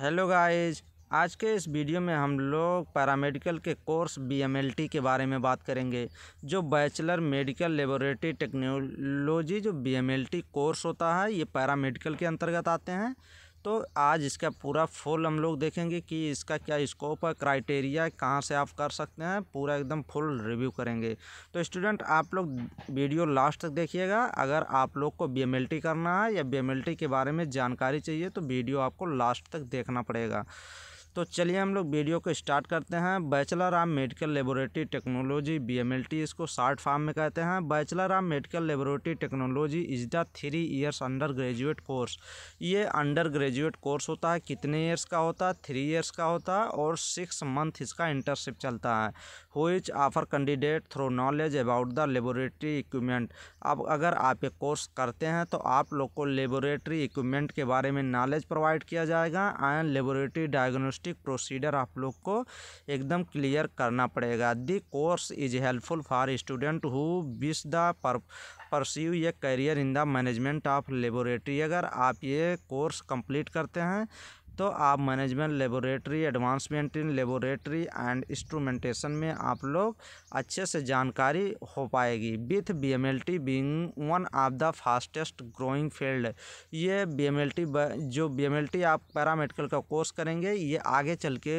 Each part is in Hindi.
हेलो गाइस आज के इस वीडियो में हम लोग पैरामेडिकल के कोर्स बीएमएलटी के बारे में बात करेंगे जो बैचलर मेडिकल लेबोरेटरी टेक्नोलॉजी जो बीएमएलटी कोर्स होता है ये पैरामेडिकल के अंतर्गत आते हैं दोस्तों आज इसका पूरा फुल हम लोग देखेंगे कि इसका क्या स्कोप है क्राइटेरिया कहाँ से आप कर सकते हैं पूरा एकदम फुल रिव्यू करेंगे तो स्टूडेंट आप लोग वीडियो लास्ट तक देखिएगा अगर आप लोग को बी करना है या बी के बारे में जानकारी चाहिए तो वीडियो आपको लास्ट तक देखना पड़ेगा तो चलिए हम लोग वीडियो को स्टार्ट करते हैं bachelor of medical laboratory technology B इसको शार्ट फॉर्म में कहते हैं bachelor of medical laboratory technology is the three years undergraduate course ये अंडर ग्रेजुएट कोर्स होता है कितने ईयर्स का होता है थ्री ईयर्स का होता है और सिक्स मंथ इसका इंटर्नशिप चलता है which offer candidate thorough knowledge about the laboratory equipment अब अगर आप ये कोर्स करते हैं तो आप लोग को लेबोरेटरी इक्विपमेंट के बारे में नॉलेज प्रोवाइड किया जाएगा and laboratory diagnostic district procedure आप लोग को एकदम क्लियर करना पड़ेगा the course is helpful for student who wish the pursue ये career in the management of laboratory अगर आप ये कोर्स कंप्लीट करते हैं तो आप management laboratory advancement in laboratory and instrumentation में आप लोग अच्छे से जानकारी हो पाएगी with B M L T being one of the fastest growing field ये बी एम एल टी जो बी एम एल टी आप पैरामेडिकल का कोर्स करेंगे ये आगे चल के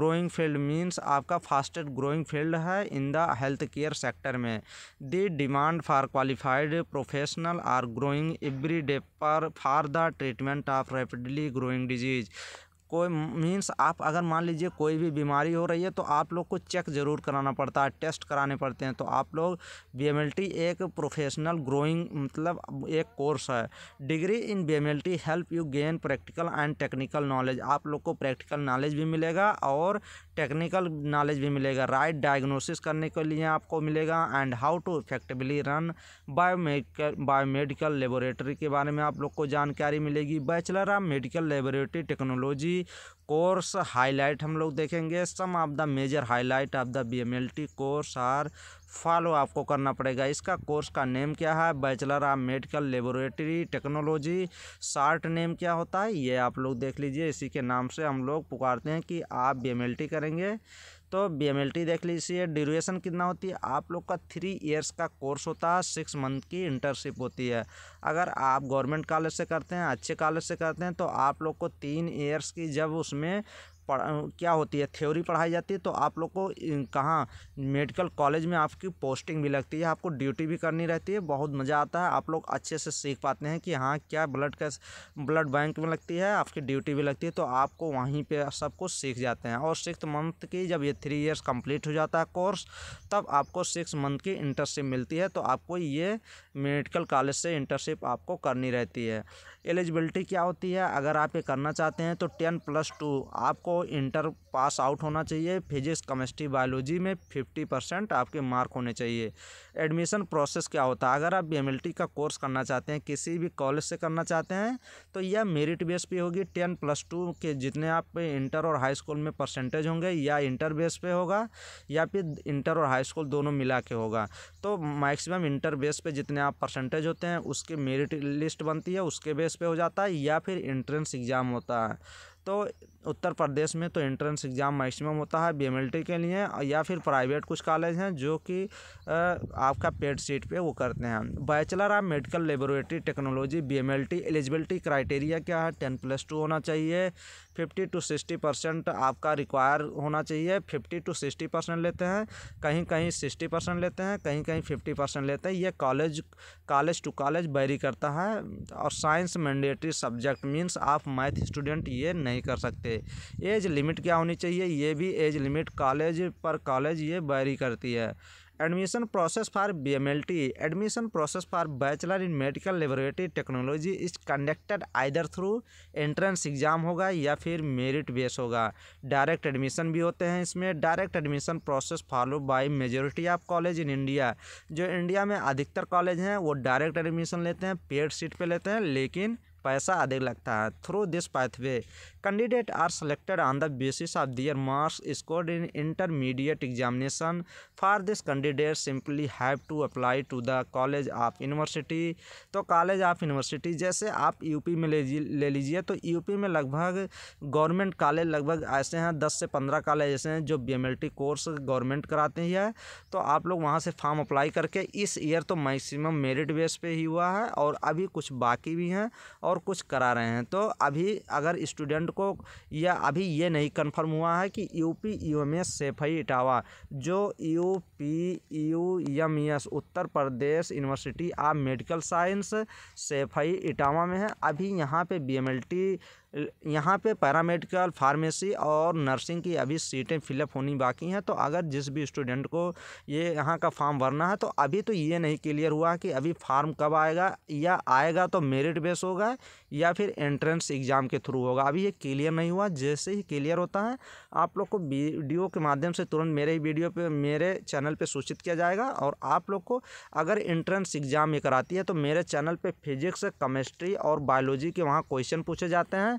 ग्रोइंग फील्ड मीन्स आपका फास्टेस्ट ग्रोइंग फील्ड है in the health care sector में the demand for qualified professional are growing every day पर for the treatment of rapidly growing disease चीज़ कोई मीन्स आप अगर मान लीजिए कोई भी बीमारी हो रही है तो आप लोग को चेक ज़रूर कराना पड़ता है टेस्ट कराने पड़ते हैं तो आप लोग बी एक प्रोफेशनल ग्रोइंग मतलब एक कोर्स है degree in be help you gain practical and technical knowledge आप लोग को प्रैक्टिकल नॉलेज भी मिलेगा और टेक्निकल नॉलेज भी मिलेगा राइट डायग्नोसिस करने के लिए आपको मिलेगा and how to effectively run biomedical biomedical laboratory के बारे में आप लोग को जानकारी मिलेगी bachelor of medical laboratory technology course highlight हम लोग देखेंगे some of the major highlight of the B M L T course are follow आपको करना पड़ेगा इसका कोर्स का नेम क्या है bachelor of medical laboratory technology short name क्या होता है ये आप लोग देख लीजिए इसी के नाम से हम लोग पुकारते हैं कि आप बी करेंगे तो बी देख लीजिए ड्यूरेशन कितना होती है आप लोग का थ्री इयर्स का कोर्स होता है सिक्स मंथ की इंटर्नशिप होती है अगर आप गवर्नमेंट कॉलेज से करते हैं अच्छे कॉलेज से करते हैं तो आप लोग को तीन ईयर्स की जब उसमें क्या होती है थ्योरी पढ़ाई जाती है तो आप लोग को कहाँ मेडिकल कॉलेज में आपकी पोस्टिंग भी लगती है आपको ड्यूटी भी करनी रहती है बहुत मज़ा आता है आप लोग अच्छे से सीख पाते हैं कि हाँ क्या ब्लड का ब्लड बैंक में लगती है आपकी ड्यूटी भी लगती है तो आपको वहीं पर सब कुछ सीख जाते हैं और सिक्स मंथ की जब ये थ्री ईयर्स कम्प्लीट हो जाता है कोर्स तब आपको सिक्स मंथ की इंटर्नशिप मिलती है तो आपको ये मेडिकल कॉलेज से इंटर्नशिप आपको करनी रहती है एलिजिबिलिटी क्या होती है अगर आप ये करना चाहते हैं तो टेन प्लस टू आपको इंटर पास आउट होना चाहिए फिजिक्स केमिस्ट्री बायोलॉजी में फिफ्टी परसेंट आपके मार्क होने चाहिए एडमिशन प्रोसेस क्या होता है अगर आप बी का कोर्स करना चाहते हैं किसी भी कॉलेज से करना चाहते हैं तो यह मेरिट बेस पे होगी टेन प्लस टू के जितने आप इंटर और हाई स्कूल में परसेंटेज होंगे या इंटर बेस पर होगा या फिर इंटर और हाई स्कूल दोनों मिला के होगा तो मैक्सिमम इंटर बेस पर जितने आप परसेंटेज होते हैं उसके मेरिट लिस्ट बनती है उसके बेस पे हो जाता है या फिर इंट्रेंस एग्ज़ाम होता है तो उत्तर प्रदेश में तो एंट्रेंस एग्ज़ाम मैक्सिमम होता है बी के लिए या फिर प्राइवेट कुछ कॉलेज हैं जो कि आपका पेड सीट पे वो करते हैं bachelor of medical laboratory technology B eligibility criteria क्या है टेन प्लस टू होना चाहिए फिफ्टी टू सिक्सटी परसेंट आपका रिक्वायर होना चाहिए फिफ्टी टू सिक्सटी परसेंट लेते हैं कहीं कहीं सिक्सटी परसेंट लेते हैं कहीं कहीं फिफ्टी परसेंट लेते हैं ये college college to college vary करता है और साइंस मैंडेटरी सब्जेक्ट मीन्स आप मैथ स्टूडेंट ये नहीं कर सकते एज लिमिट क्या होनी चाहिए ये भी एज लिमिट कॉलेज पर कॉलेज ये बैरी करती है admission process for B M L T admission process for bachelor in medical laboratory technology is conducted either through entrance exam होगा या फिर मेरिट बेस होगा डायरेक्ट एडमिशन भी होते हैं इसमें direct admission process follow by majority of college in India जो इंडिया में अधिकतर कॉलेज हैं वो डायरेक्ट एडमिशन लेते हैं पेड सीट पर लेते हैं लेकिन पैसा अधिक लगता है through this pathway candidate are selected on the basis of their marks scored in intermediate examination for this candidate simply have to apply to the college of university तो कॉलेज ऑफ यूनिवर्सिटी जैसे आप यूपी में ले लीजिए तो यूपी में लगभग गवर्नमेंट कॉलेज लगभग ऐसे हैं दस से पंद्रह कॉलेज ऐसे हैं जो बी कोर्स गवर्नमेंट कराती है तो आप लोग वहाँ से फॉर्म अप्लाई करके इस ईयर तो मैक्सिमम मेरिट बेस पे ही हुआ है और अभी कुछ बाकी भी हैं और और कुछ करा रहे हैं तो अभी अगर स्टूडेंट को या अभी ये नहीं कंफर्म हुआ है कि U P U M S Saifai Etawah जो U P U M S Uttar Pradesh university of medical science Saifai Etawah में है अभी यहाँ पे बी एम एल टी यहाँ पे पैरामेडिकल फार्मेसी और नर्सिंग की अभी सीटें फिलअप होनी बाकी हैं तो अगर जिस भी स्टूडेंट को ये यहाँ का फॉर्म भरना है तो अभी तो ये नहीं क्लियर हुआ कि अभी फार्म कब आएगा या आएगा तो मेरिट बेस होगा या फिर एंट्रेंस एग्ज़ाम के थ्रू होगा अभी ये क्लियर नहीं हुआ जैसे ही क्लियर होता है आप लोग को वीडियो के माध्यम से तुरंत मेरे ही वीडियो पर मेरे चैनल पर सूचित किया जाएगा और आप लोग को अगर एंट्रेंस एग्ज़ाम ये कराती है तो मेरे चैनल पर फिजिक्स केमिस्ट्री और बायोलॉजी के वहाँ क्वेश्चन पूछे जाते हैं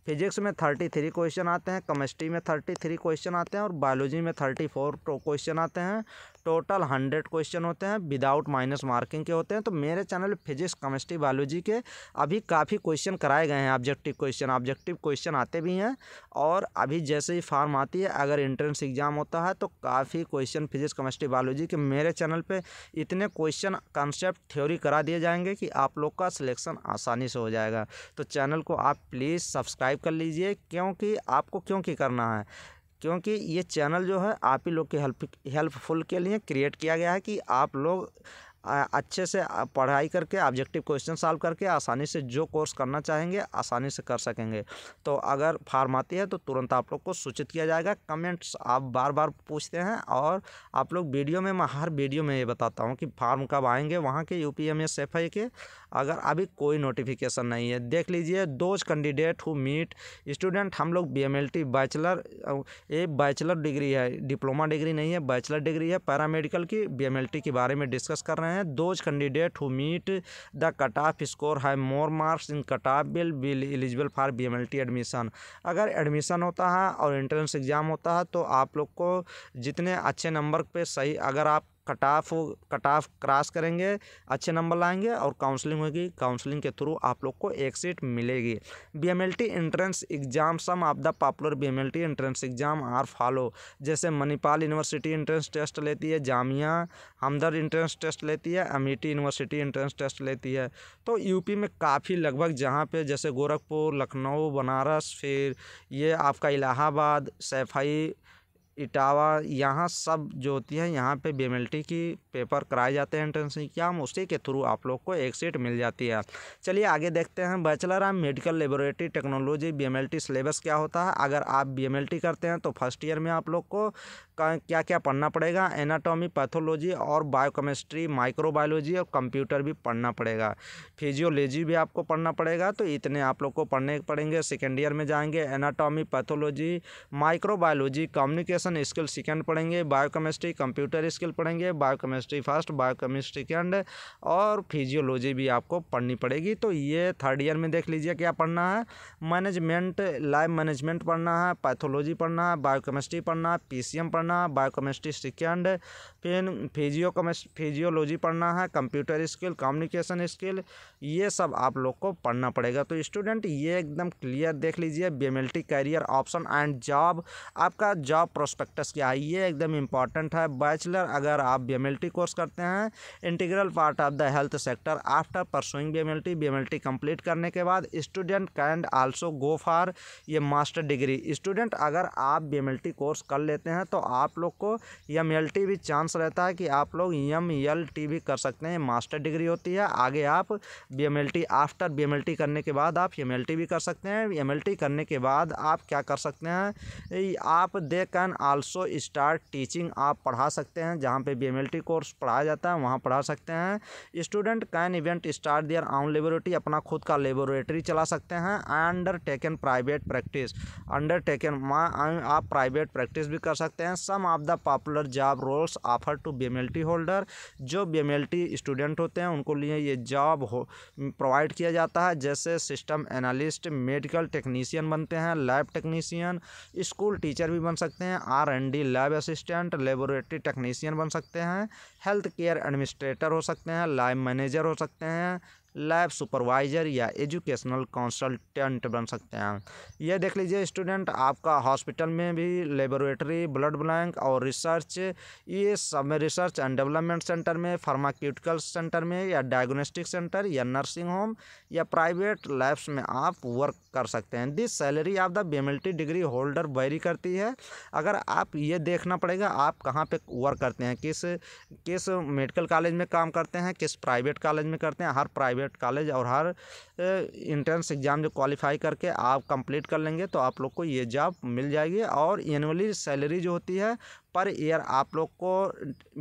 फिजिक्स में थर्टी थ्री क्वेश्चन आते हैं केमिस्ट्री में थर्टी थ्री क्वेश्चन आते हैं और बायोलॉजी में थर्टी फोर क्वेश्चन आते हैं टोटल हंड्रेड क्वेश्चन होते हैं विदाउट माइनस मार्किंग के होते हैं तो मेरे चैनल फिजिक्स केमिस्ट्री बायोलॉजी के अभी काफ़ी क्वेश्चन कराए गए हैं ऑब्जेक्टिव क्वेश्चन ऑब्जेक्टिव क्वेश्चन आते भी हैं और अभी जैसे ही फार्म आती है अगर इंट्रेंस एग्जाम होता है तो काफ़ी क्वेश्चन फिजिक्स केमिस्ट्री बायोलॉजी के मेरे चैनल पर इतने क्वेश्चन कॉन्सेप्ट थ्योरी करा दिए जाएंगे कि आप लोग का सिलेक्शन आसानी से हो जाएगा तो चैनल को आप प्लीज़ सब्सक्राइब सब्सक्राइब कर लीजिए क्योंकि आपको क्योंकि करना है क्योंकि ये चैनल जो है आप ही लोग के हेल्प हेल्पफुल के लिए क्रिएट किया गया है कि आप लोग अच्छे से पढ़ाई करके ऑब्जेक्टिव क्वेश्चन सॉल्व करके आसानी से जो कोर्स करना चाहेंगे आसानी से कर सकेंगे तो अगर फार्म आती है तो तुरंत आप लोग को सूचित किया जाएगा कमेंट्स आप बार बार पूछते हैं और आप लोग वीडियो में मैं हर वीडियो में ये बताता हूँ कि फार्म कब आएंगे वहाँ के U P M S F I के अगर अभी कोई नोटिफिकेशन नहीं है देख लीजिए those candidate who meet student हम लोग B M L T bachelor ये बैचलर डिग्री है डिप्लोमा डिग्री नहीं है बैचलर डिग्री है पैरामेडिकल की बी एम एल टी के बारे में डिस्कस कर रहे हैं those candidate who meet the cut off score है more marks in cut off bill bill eligible for B M L T admission अगर एडमिशन होता है और एंट्रेंस एग्ज़ाम होता है तो आप लोग को जितने अच्छे नंबर पे सही अगर आप कटाफ कटाफ क्रॉस करेंगे अच्छे नंबर लाएंगे और काउंसलिंग होगी काउंसलिंग के थ्रू आप लोग को एक सीट मिलेगी BMLT entrance exam some of the popular BMLT entrance exam are follow जैसे मणिपाल यूनिवर्सिटी एंट्रेंस टेस्ट लेती है जामिया हमदर्द इंट्रेंस टेस्ट लेती है अमेठी यूनिवर्सिटी इंट्रेंस टेस्ट लेती है तो यूपी में काफ़ी लगभग जहाँ पर जैसे गोरखपुर लखनऊ बनारस फिर ये आपका इलाहाबाद सैफाई इटावा यहाँ सब जो होती हैं यहाँ पे बीएमएलटी की पेपर कराए जाते हैं एंट्रेंस एग्जाम उसी के थ्रू आप लोग को एक सीट मिल जाती है चलिए आगे देखते हैं bachelor of medical laboratory technology BMLT syllabus क्या होता है अगर आप बीएमएलटी करते हैं तो फर्स्ट ईयर में आप लोग को क्या क्या पढ़ना पड़ेगा एनाटोमी पैथोलॉजी और बायोकेमिस्ट्री माइक्रोबायोलॉजी और कंप्यूटर भी पढ़ना पड़ेगा फिजियोलॉजी भी आपको पढ़ना पड़ेगा तो इतने आप लोग को पढ़ने पड़ेंगे सेकेंड ईयर में जाएंगे anatomy pathology microbiology communication education skill second पढ़ेंगे बायोकेमिस्ट्री कंप्यूटर स्किल पढ़ेंगे बायोकेमिस्ट्री फर्स्ट बायोकेमिस्ट्री सेकेंड और फिजियोलॉजी भी आपको पढ़नी पड़ेगी तो ये थर्ड ईयर में देख लीजिए क्या पढ़ना है मैनेजमेंट लाइफ मैनेजमेंट पढ़ना है पैथोलॉजी पढ़ना है बायोकेमिस्ट्री पढ़ना है पीसीएम पढ़ना है बायोकेमिस्ट्री सेकेंड फिर फिजियो फिजियोलॉजी पढ़ना है कंप्यूटर स्किल कम्युनिकेशन स्किल ये सब आप लोग को पढ़ना पड़ेगा तो स्टूडेंट ये एकदम क्लियर देख लीजिए B career option and job आपका जॉब प्रोसेस प्रोस्पेक्टस की आई है एकदम इंपॉर्टेंट है बैचलर अगर आप बी कोर्स करते हैं integral part of the health sector after pursuing B M L complete करने के बाद student can also go for ये मास्टर डिग्री स्टूडेंट अगर आप बी कोर्स कर लेते हैं तो आप लोग को एम भी चांस रहता है कि आप लोग एम भी कर सकते हैं मास्टर डिग्री होती है आगे आप बी आफ्टर बी करने के बाद आप एम भी कर सकते हैं एम करने के बाद आप क्या कर सकते हैं आप they can also start teaching आप पढ़ा सकते हैं जहाँ पे बी कोर्स पढ़ाया जाता है वहाँ पढ़ा सकते हैं student can even start their own laboratory अपना खुद का लेबोरेटरी चला सकते हैं undertaken private practice undertaken आप प्राइवेट प्रैक्टिस भी कर सकते हैं some of the popular job roles offer to B holder जो बी स्टूडेंट होते हैं उनको लिए ये जॉब हो प्रोवाइड किया जाता है जैसे सिस्टम एनालिस्ट मेडिकल टेक्नीशियन बनते हैं लैब टेक्नीशियन स्कूल टीचर भी बन सकते हैं R and D lab assistant laboratory technician बन सकते हैं हेल्थ केयर एडमिनिस्ट्रेटर हो सकते हैं लैब मैनेजर हो सकते हैं लैब सुपरवाइज़र या एजुकेशनल कंसल्टेंट बन सकते हैं यह देख लीजिए स्टूडेंट आपका हॉस्पिटल में भी लेबोरेटरी ब्लड बैंक और रिसर्च ये सब में रिसर्च एंड डेवलपमेंट सेंटर में फार्माक्यूटिकल सेंटर में या डायग्नोस्टिक सेंटर या नर्सिंग होम या प्राइवेट लैब्स में आप वर्क कर सकते हैं this salary of the BMLT degree holder vary करती है अगर आप ये देखना पड़ेगा आप कहाँ पर वर्क करते हैं किस किस मेडिकल कॉलेज में काम करते हैं किस प्राइवेट कॉलेज में करते हैं हर प्राइवेट प्राइवेट कॉलेज और हर इंट्रेंस एग्ज़ाम जो क्वालिफाई करके आप कंप्लीट कर लेंगे तो आप लोग को ये जॉब मिल जाएगी और एनुअली सैलरी जो होती है पर ईयर आप लोग को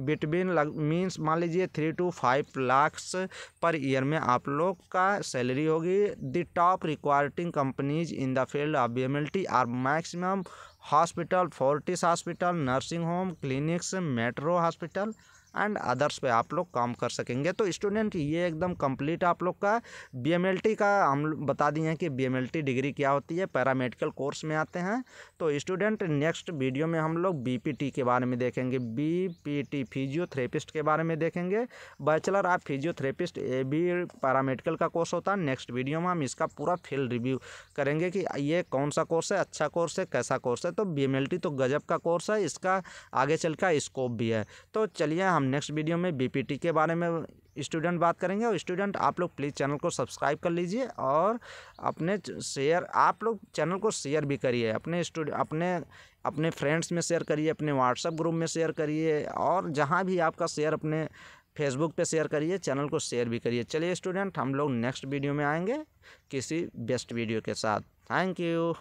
बिटवीन मीन्स मान लीजिए three to five lakhs per year में आप लोग का सैलरी होगी the top requiring companies in the field of B M L T are maximum hospital Fortis hospital nursing home clinics metro hospital and others पे आप लोग काम कर सकेंगे तो स्टूडेंट ये एकदम कंप्लीट आप लोग का बी का हम बता दिए हैं कि बी डिग्री क्या होती है पैरामेडिकल कोर्स में आते हैं तो स्टूडेंट नेक्स्ट वीडियो में हम लोग बी के बारे में देखेंगे बी फिजियोथेरेपिस्ट के बारे में देखेंगे bachelor of physiotherapist A B paramedical का कोर्स होता है नेक्स्ट वीडियो में हम इसका पूरा फील्ड रिव्यू करेंगे कि ये कौन सा कोर्स है अच्छा कोर्स है कैसा कोर्स है तो बी तो गजब का कोर्स है इसका आगे चल का स्कोप भी है तो चलिए हम हम नेक्स्ट वीडियो में बी के बारे में स्टूडेंट बात करेंगे और स्टूडेंट आप लोग प्लीज़ चैनल को सब्सक्राइब कर लीजिए और अपने शेयर आप लोग चैनल को शेयर भी करिए अपने स्टूडें अपने अपने फ्रेंड्स में शेयर करिए अपने व्हाट्सएप ग्रुप में शेयर करिए और जहाँ भी आपका शेयर अपने फेसबुक पे शेयर करिए चैनल को शेयर भी करिए चलिए स्टूडेंट हम लोग नेक्स्ट वीडियो में आएंगे किसी बेस्ट वीडियो के साथ थैंक यू